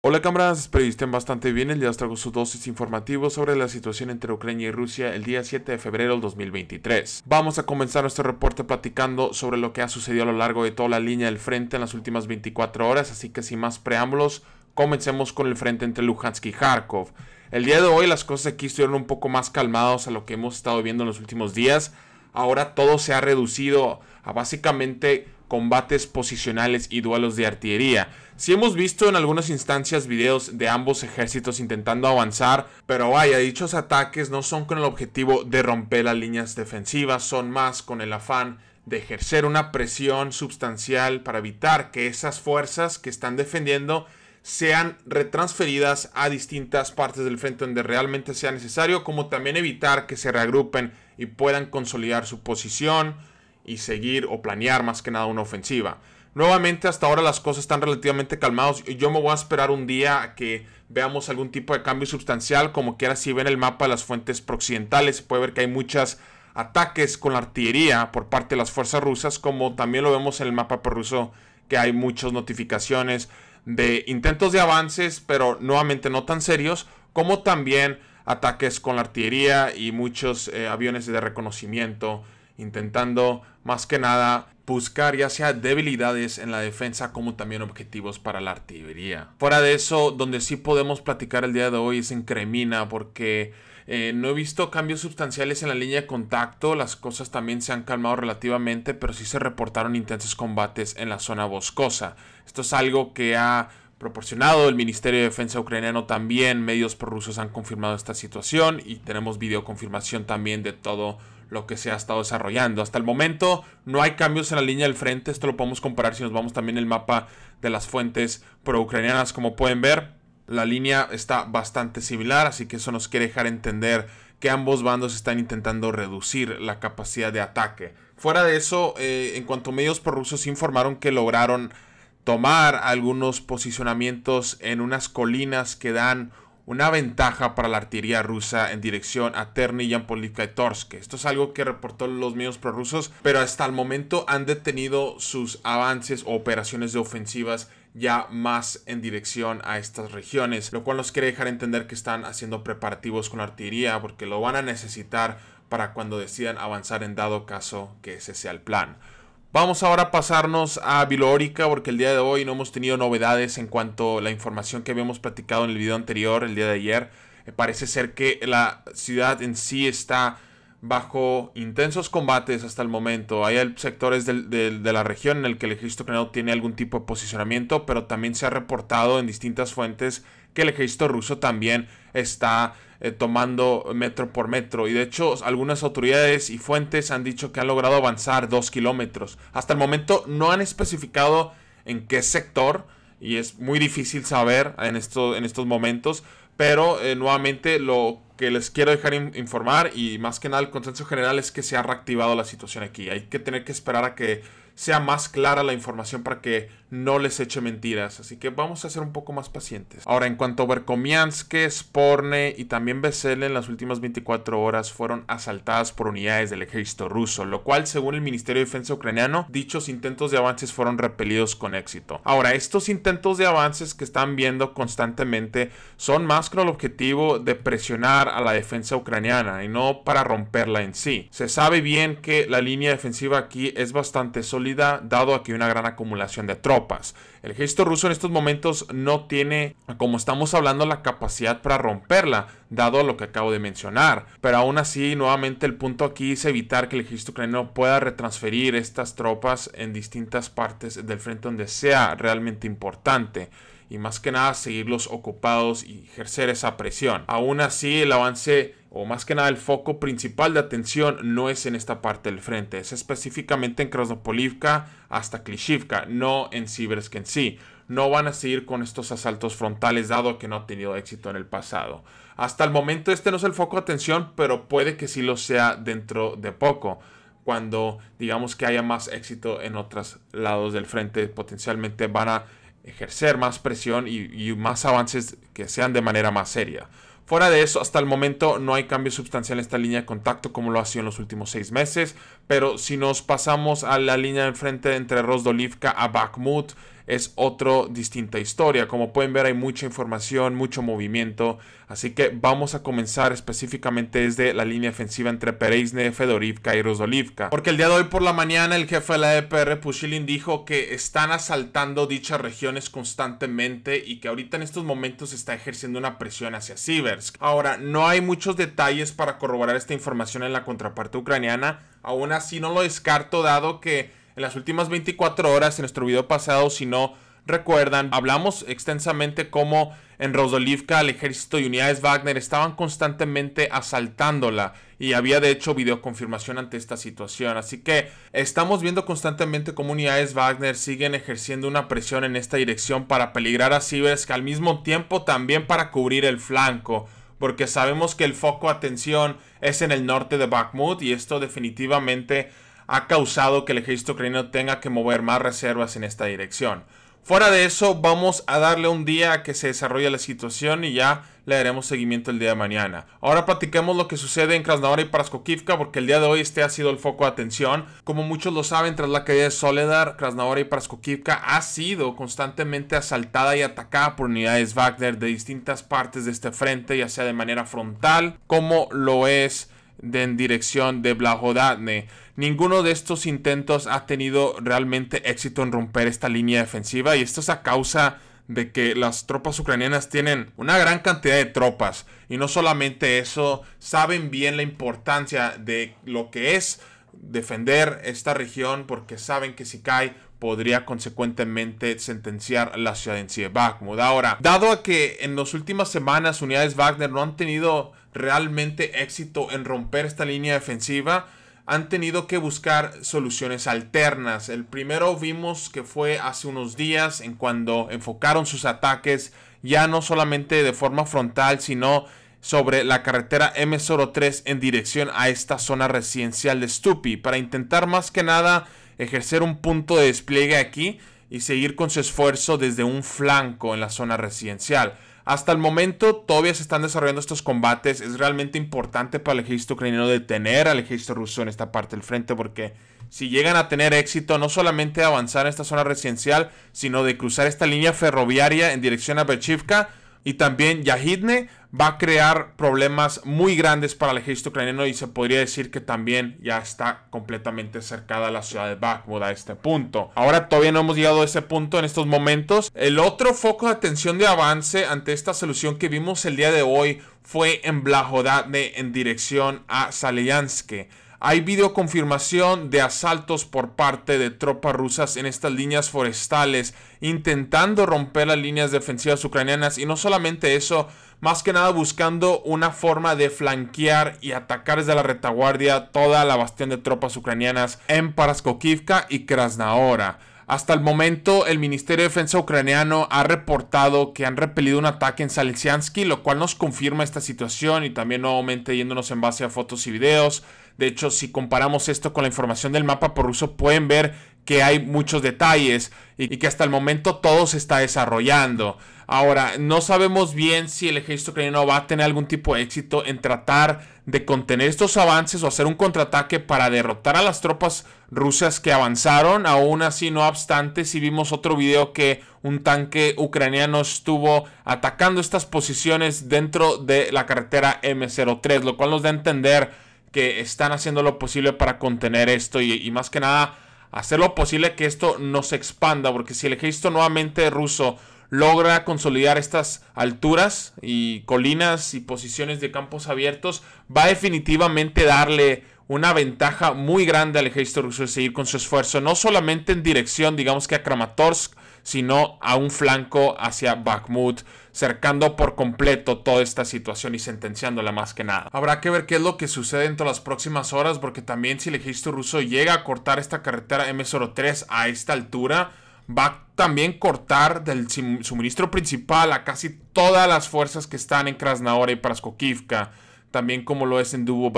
Hola cámaras, espero que estén bastante bien. El día os traigo su dosis informativo sobre la situación entre Ucrania y Rusia el día 7 de febrero del 2023. Vamos a comenzar nuestro reporte platicando sobre lo que ha sucedido a lo largo de toda la línea del frente en las últimas 24 horas, así que sin más preámbulos, comencemos con el frente entre Luhansk y Kharkov. El día de hoy las cosas aquí estuvieron un poco más calmadas a lo que hemos estado viendo en los últimos días. Ahora todo se ha reducido a básicamente combates posicionales y duelos de artillería. Si hemos visto en algunas instancias videos de ambos ejércitos intentando avanzar, pero vaya, dichos ataques no son con el objetivo de romper las líneas defensivas, son más con el afán de ejercer una presión sustancial para evitar que esas fuerzas que están defendiendo sean retransferidas a distintas partes del frente donde realmente sea necesario, como también evitar que se reagrupen y puedan consolidar su posición y seguir o planear más que nada una ofensiva. Nuevamente hasta ahora las cosas están relativamente calmadas. Yo me voy a esperar un día a que veamos algún tipo de cambio sustancial. Como quiera, si ven el mapa de las fuentes pro-occidentales, se puede ver que hay muchos ataques con la artillería por parte de las fuerzas rusas, como también lo vemos en el mapa ruso que hay muchas notificaciones de intentos de avances, pero nuevamente no tan serios, como también ataques con la artillería y muchos eh, aviones de reconocimiento intentando más que nada buscar ya sea debilidades en la defensa como también objetivos para la artillería. Fuera de eso, donde sí podemos platicar el día de hoy es en Kremina, porque eh, no he visto cambios sustanciales en la línea de contacto, las cosas también se han calmado relativamente, pero sí se reportaron intensos combates en la zona boscosa. Esto es algo que ha proporcionado. El Ministerio de Defensa ucraniano también, medios prorrusos han confirmado esta situación y tenemos videoconfirmación también de todo lo que se ha estado desarrollando. Hasta el momento no hay cambios en la línea del frente, esto lo podemos comparar si nos vamos también el mapa de las fuentes pro-ucranianas. como pueden ver, la línea está bastante similar, así que eso nos quiere dejar entender que ambos bandos están intentando reducir la capacidad de ataque. Fuera de eso, eh, en cuanto a medios prorrusos informaron que lograron tomar algunos posicionamientos en unas colinas que dan una ventaja para la artillería rusa en dirección a Terni y y Esto es algo que reportó los medios prorrusos, pero hasta el momento han detenido sus avances o operaciones de ofensivas ya más en dirección a estas regiones, lo cual nos quiere dejar entender que están haciendo preparativos con artillería porque lo van a necesitar para cuando decidan avanzar en dado caso que ese sea el plan. Vamos ahora a pasarnos a Vilórica porque el día de hoy no hemos tenido novedades en cuanto a la información que habíamos platicado en el video anterior, el día de ayer. Eh, parece ser que la ciudad en sí está bajo intensos combates hasta el momento. Hay sectores de la región en el que el ejército ucraniano tiene algún tipo de posicionamiento, pero también se ha reportado en distintas fuentes que el ejército ruso también está eh, tomando metro por metro. Y de hecho, algunas autoridades y fuentes han dicho que han logrado avanzar dos kilómetros. Hasta el momento no han especificado en qué sector. Y es muy difícil saber en, esto, en estos momentos. Pero eh, nuevamente lo que les quiero dejar informar y más que nada el consenso general es que se ha reactivado la situación aquí. Hay que tener que esperar a que sea más clara la información para que no les eche mentiras. Así que vamos a ser un poco más pacientes. Ahora, en cuanto a Berkomianske, Sporne y también Vesel en las últimas 24 horas fueron asaltadas por unidades del ejército ruso, lo cual, según el Ministerio de Defensa ucraniano, dichos intentos de avances fueron repelidos con éxito. Ahora, estos intentos de avances que están viendo constantemente son más con el objetivo de presionar a la defensa ucraniana y no para romperla en sí. Se sabe bien que la línea defensiva aquí es bastante sólida dado aquí que hay una gran acumulación de tropas. El ejército ruso en estos momentos no tiene, como estamos hablando, la capacidad para romperla, dado lo que acabo de mencionar. Pero aún así, nuevamente el punto aquí es evitar que el ejército ucraniano pueda retransferir estas tropas en distintas partes del frente donde sea realmente importante y más que nada seguirlos ocupados y ejercer esa presión. Aún así, el avance o más que nada el foco principal de atención no es en esta parte del frente, es específicamente en Krasnopolivka hasta Klishivka, no en Sibersk en sí. No van a seguir con estos asaltos frontales dado que no ha tenido éxito en el pasado. Hasta el momento este no es el foco de atención, pero puede que sí lo sea dentro de poco cuando digamos que haya más éxito en otros lados del frente, potencialmente van a ejercer más presión y, más avances que sean de manera más seria. Fuera de eso, hasta el momento no hay cambio sustancial en esta línea de contacto como lo ha sido en los últimos seis meses, pero si nos pasamos a la línea de enfrente entre Rosdolivka a Bakhmut, es otra distinta historia. Como pueden ver hay mucha información, mucho movimiento, así que vamos a comenzar específicamente desde la línea ofensiva entre Pereizne, Fedorivka y Rosolivka. Porque el día de hoy por la mañana el jefe de la EPR, Pushilin, dijo que están asaltando dichas regiones constantemente y que ahorita en estos momentos está ejerciendo una presión hacia Siversk. Ahora, no hay muchos detalles para corroborar esta información en la contraparte ucraniana, aún así no lo descarto dado que en las últimas 24 horas en nuestro video pasado, si no recuerdan, hablamos extensamente cómo en Rosolivka el ejército y unidades Wagner estaban constantemente asaltándola y había de hecho videoconfirmación ante esta situación. Así que estamos viendo constantemente cómo unidades Wagner siguen ejerciendo una presión en esta dirección para peligrar a Siversk al mismo tiempo también para cubrir el flanco. Porque sabemos que el foco de atención es en el norte de Bakhmut y esto definitivamente ha causado que el ejército ucraniano tenga que mover más reservas en esta dirección. Fuera de eso, vamos a darle un día a que se desarrolle la situación y ya le daremos seguimiento el día de mañana. Ahora platiquemos lo que sucede en Krasnodar y Paraskokivka porque el día de hoy este ha sido el foco de atención. Como muchos lo saben, tras la caída de Soledar, Krasnodar y Paraskokivka ha sido constantemente asaltada y atacada por unidades Wagner de distintas partes de este frente, ya sea de manera frontal como lo es de, en dirección de Blahodatne. Ninguno de estos intentos ha tenido realmente éxito en romper esta línea defensiva y esto es a causa de que las tropas ucranianas tienen una gran cantidad de tropas y no solamente eso, saben bien la importancia de lo que es defender esta región porque saben que si cae podría consecuentemente sentenciar la ciudad de Bakhmut. Ahora, dado a que en las últimas semanas unidades Wagner no han tenido realmente éxito en romper esta línea defensiva, han tenido que buscar soluciones alternas. El primero vimos que fue hace unos días en cuando enfocaron sus ataques ya no solamente de forma frontal, sino sobre la carretera M03 en dirección a esta zona residencial de Stupi para intentar más que nada ejercer un punto de despliegue aquí y seguir con su esfuerzo desde un flanco en la zona residencial. Hasta el momento todavía se están desarrollando estos combates. Es realmente importante para el ejército ucraniano detener al ejército ruso en esta parte del frente porque si llegan a tener éxito no solamente avanzar en esta zona residencial, sino de cruzar esta línea ferroviaria en dirección a Berchivka, y también Yahidne va a crear problemas muy grandes para el ejército ucraniano y se podría decir que también ya está completamente cercada la ciudad de Bakhmut a este punto. Ahora todavía no hemos llegado a ese punto en estos momentos. El otro foco de atención de avance ante esta solución que vimos el día de hoy fue en Blahodadne en dirección a Salianske. Hay videoconfirmación de asaltos por parte de tropas rusas en estas líneas forestales, intentando romper las líneas defensivas ucranianas y no solamente eso, más que nada buscando una forma de flanquear y atacar desde la retaguardia toda la bastión de tropas ucranianas en Paraskokivka y Krasnahora. Hasta el momento, el Ministerio de Defensa ucraniano ha reportado que han repelido un ataque en Salesiansky, lo cual nos confirma esta situación y también nuevamente yéndonos en base a fotos y videos. De hecho, si comparamos esto con la información del mapa por ruso, pueden ver que hay muchos detalles y, que hasta el momento todo se está desarrollando. Ahora, no sabemos bien si el ejército ucraniano va a tener algún tipo de éxito en tratar de contener estos avances o hacer un contraataque para derrotar a las tropas rusas que avanzaron. Aún así, no obstante, si vimos otro video que un tanque ucraniano estuvo atacando estas posiciones dentro de la carretera M03, lo cual nos da a entender que están haciendo lo posible para contener esto y, más que nada hacer lo posible que esto no se expanda, porque si el ejército nuevamente ruso logra consolidar estas alturas y colinas y posiciones de campos abiertos, va a definitivamente darle una ventaja muy grande al ejército ruso de seguir con su esfuerzo, no solamente en dirección, digamos que a Kramatorsk, sino a un flanco hacia Bakhmut, cercando por completo toda esta situación y sentenciándola más que nada. Habrá que ver qué es lo que sucede dentro de las próximas horas, porque también si el ejército ruso llega a cortar esta carretera m 03 a esta altura, va a también cortar del suministro principal a casi todas las fuerzas que están en Krasnahora y Praskokivka, también como lo es en dubo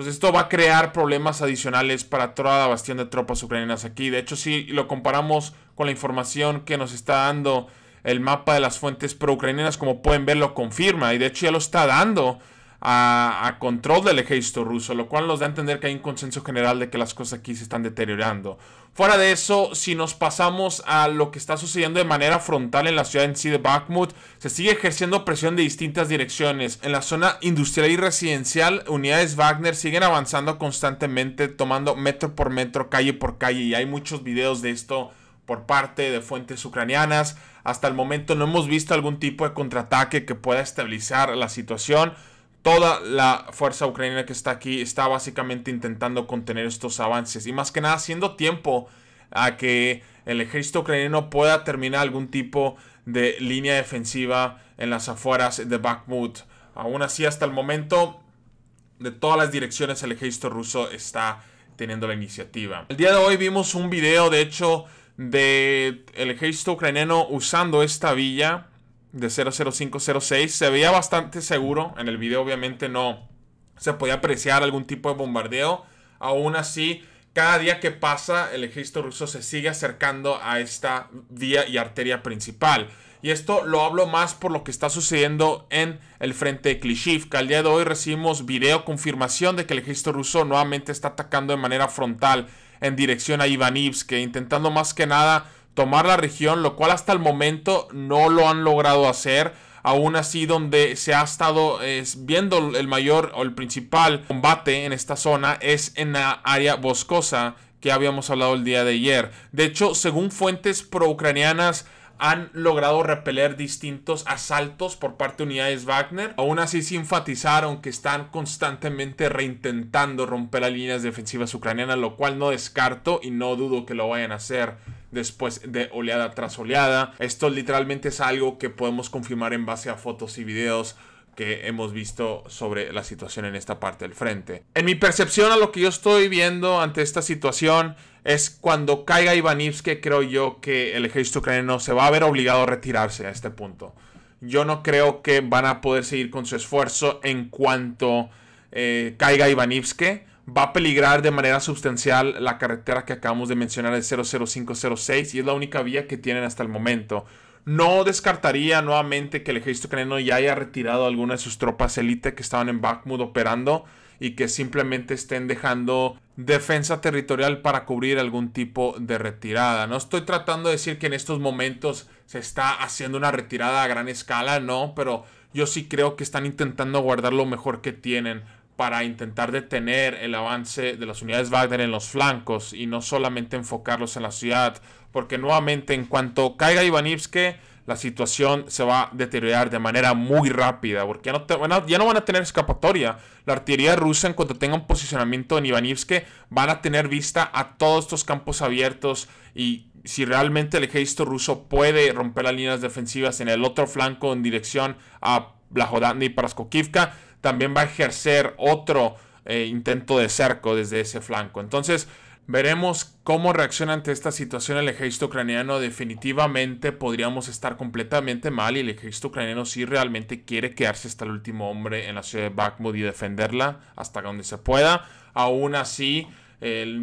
entonces esto va a crear problemas adicionales para toda la bastión de tropas ucranianas aquí. De hecho, si lo comparamos con la información que nos está dando el mapa de las fuentes pro-ucranianas, como pueden ver, lo confirma. Y de hecho ya lo está dando a, control del ejército ruso, lo cual nos da a entender que hay un consenso general de que las cosas aquí se están deteriorando. Fuera de eso, si nos pasamos a lo que está sucediendo de manera frontal en la ciudad en sí de Bakhmut, se sigue ejerciendo presión de distintas direcciones. En la zona industrial y residencial, unidades Wagner siguen avanzando constantemente, tomando metro por metro, calle por calle, y hay muchos videos de esto por parte de fuentes ucranianas. Hasta el momento no hemos visto algún tipo de contraataque que pueda estabilizar la situación. Toda la fuerza ucraniana que está aquí está básicamente intentando contener estos avances y más que nada haciendo tiempo a que el ejército ucraniano pueda terminar algún tipo de línea defensiva en las afueras de Bakhmut. Aún así, hasta el momento, de todas las direcciones el ejército ruso está teniendo la iniciativa. El día de hoy vimos un video, de hecho, del el ejército ucraniano usando esta villa de 00506 se veía bastante seguro. En el video obviamente no se podía apreciar algún tipo de bombardeo. Aún así, cada día que pasa, el ejército ruso se sigue acercando a esta vía y arteria principal. Y esto lo hablo más por lo que está sucediendo en el frente de Klishivka. Al día de hoy recibimos video confirmación de que el ejército ruso nuevamente está atacando de manera frontal en dirección a Ivanivsk, intentando más que nada tomar la región, lo cual hasta el momento no lo han logrado hacer. Aún así, donde se ha estado viendo el mayor o el principal combate en esta zona es en la área boscosa que habíamos hablado el día de ayer. De hecho, según fuentes pro-ucranianas, han logrado repeler distintos asaltos por parte de unidades Wagner. Aún así se enfatizaron que están constantemente reintentando romper las líneas defensivas ucranianas, lo cual no descarto y no dudo que lo vayan a hacer después de oleada tras oleada. Esto literalmente es algo que podemos confirmar en base a fotos y videos que hemos visto sobre la situación en esta parte del frente. En mi percepción a lo que yo estoy viendo ante esta situación es cuando caiga Ivanivsky creo yo que el ejército ucraniano se va a ver obligado a retirarse a este punto. Yo no creo que van a poder seguir con su esfuerzo en cuanto eh, caiga Ivanivsky va a peligrar de manera sustancial la carretera que acabamos de mencionar, el 00506, y es la única vía que tienen hasta el momento. No descartaría nuevamente que el ejército canino ya haya retirado alguna de sus tropas élite que estaban en Bakhmut operando y que simplemente estén dejando defensa territorial para cubrir algún tipo de retirada. No estoy tratando de decir que en estos momentos se está haciendo una retirada a gran escala, no, pero yo sí creo que están intentando guardar lo mejor que tienen para intentar detener el avance de las unidades Wagner en los flancos y no solamente enfocarlos en la ciudad, porque nuevamente en cuanto caiga Ivanivske, la situación se va a deteriorar de manera muy rápida, porque ya no, van a tener escapatoria. La artillería rusa, en cuanto tenga un posicionamiento en Ivanivske, van a tener vista a todos estos campos abiertos y si realmente el ejército ruso puede romper las líneas defensivas en el otro flanco en dirección a Blajodanny y Paraskokivka, también va a ejercer otro eh, intento de cerco desde ese flanco. Entonces, Veremos cómo reacciona ante esta situación el ejército ucraniano. Definitivamente podríamos estar completamente mal y el ejército ucraniano sí realmente quiere quedarse hasta el último hombre en la ciudad de Bakhmut y defenderla hasta donde se pueda. Aún así,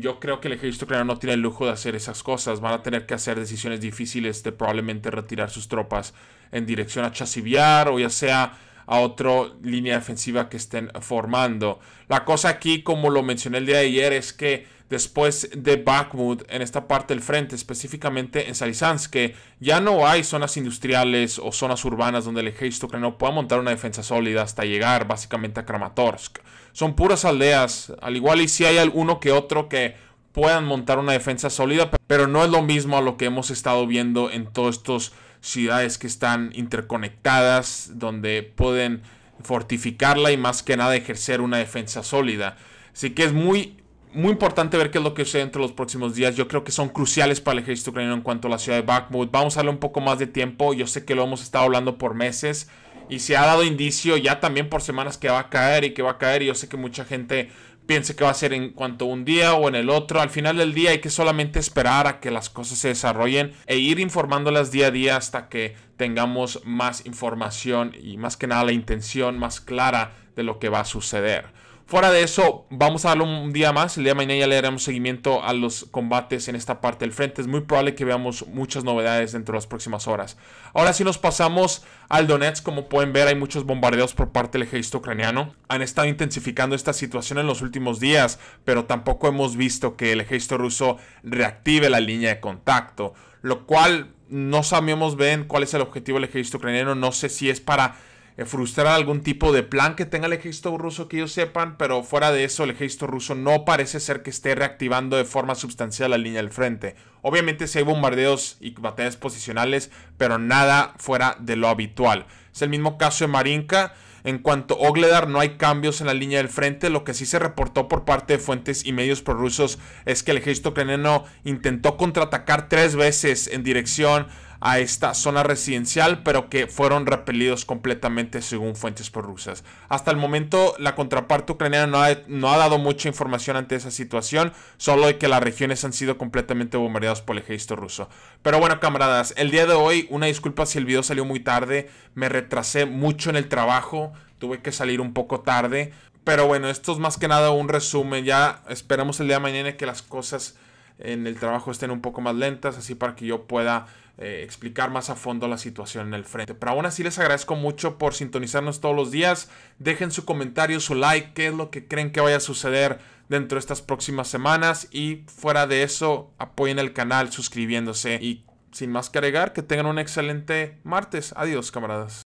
yo creo que el ejército ucraniano no tiene el lujo de hacer esas cosas. Van a tener que hacer decisiones difíciles de probablemente retirar sus tropas en dirección a Chasiviar o ya sea a otra línea defensiva que estén formando. La cosa aquí, como lo mencioné el día de ayer, es que después de Bakhmut, en esta parte del frente, específicamente en Salizansk, que ya no hay zonas industriales o zonas urbanas donde el ejército ucraniano pueda montar una defensa sólida hasta llegar básicamente a Kramatorsk. Son puras aldeas, al igual y si hay alguno que otro que puedan montar una defensa sólida, pero no es lo mismo a lo que hemos estado viendo en todos estos ciudades que están interconectadas, donde pueden fortificarla y más que nada ejercer una defensa sólida. Así que es muy, muy importante ver qué es lo que sucede entre los próximos días. Yo creo que son cruciales para el ejército ucraniano en cuanto a la ciudad de Bakhmut. Vamos a darle un poco más de tiempo. Yo sé que lo hemos estado hablando por meses y se ha dado indicio ya también por semanas que va a caer y que va a caer. yo sé que mucha gente piense que va a ser en cuanto un día o en el otro. Al final del día hay que solamente esperar a que las cosas se desarrollen e ir informándolas día a día hasta que tengamos más información y más que nada la intención más clara de lo que va a suceder. Fuera de eso, vamos a darle un día más. El día de mañana ya le daremos seguimiento a los combates en esta parte del frente. Es muy probable que veamos muchas novedades dentro de las próximas horas. Ahora sí nos pasamos al Donetsk. Como pueden ver, hay muchos bombardeos por parte del ejército ucraniano. Han estado intensificando esta situación en los últimos días, pero tampoco hemos visto que el ejército ruso reactive la línea de contacto. Lo cual no sabemos bien cuál es el objetivo del ejército ucraniano. No sé si es para eh, frustrar algún tipo de plan que tenga el ejército ruso que ellos sepan, pero fuera de eso el ejército ruso no parece ser que esté reactivando de forma sustancial la línea del frente. Obviamente si hay bombardeos y batallas posicionales, pero nada fuera de lo habitual. Es el mismo caso de Marinka. En cuanto a Ogledar, no hay cambios en la línea del frente. Lo que sí se reportó por parte de fuentes y medios prorrusos es que el ejército ucraniano intentó contraatacar tres veces en dirección a esta zona residencial, pero que fueron repelidos completamente según fuentes rusas. Hasta el momento, la contraparte ucraniana no ha, no ha dado mucha información ante esa situación, solo de que las regiones han sido completamente bombardeadas por el ejército ruso. Pero bueno, camaradas, el día de hoy, una disculpa si el video salió muy tarde, me retrasé mucho en el trabajo, tuve que salir un poco tarde. Pero bueno, esto es más que nada un resumen. Ya esperamos el día de mañana que las cosas en el trabajo estén un poco más lentas, así para que yo pueda eh, explicar más a fondo la situación en el frente. Pero aún así les agradezco mucho por sintonizarnos todos los días. Dejen su comentario, su like, qué es lo que creen que vaya a suceder dentro de estas próximas semanas. Y fuera de eso, apoyen el canal suscribiéndose. Y sin más que agregar, que tengan un excelente martes. Adiós, camaradas.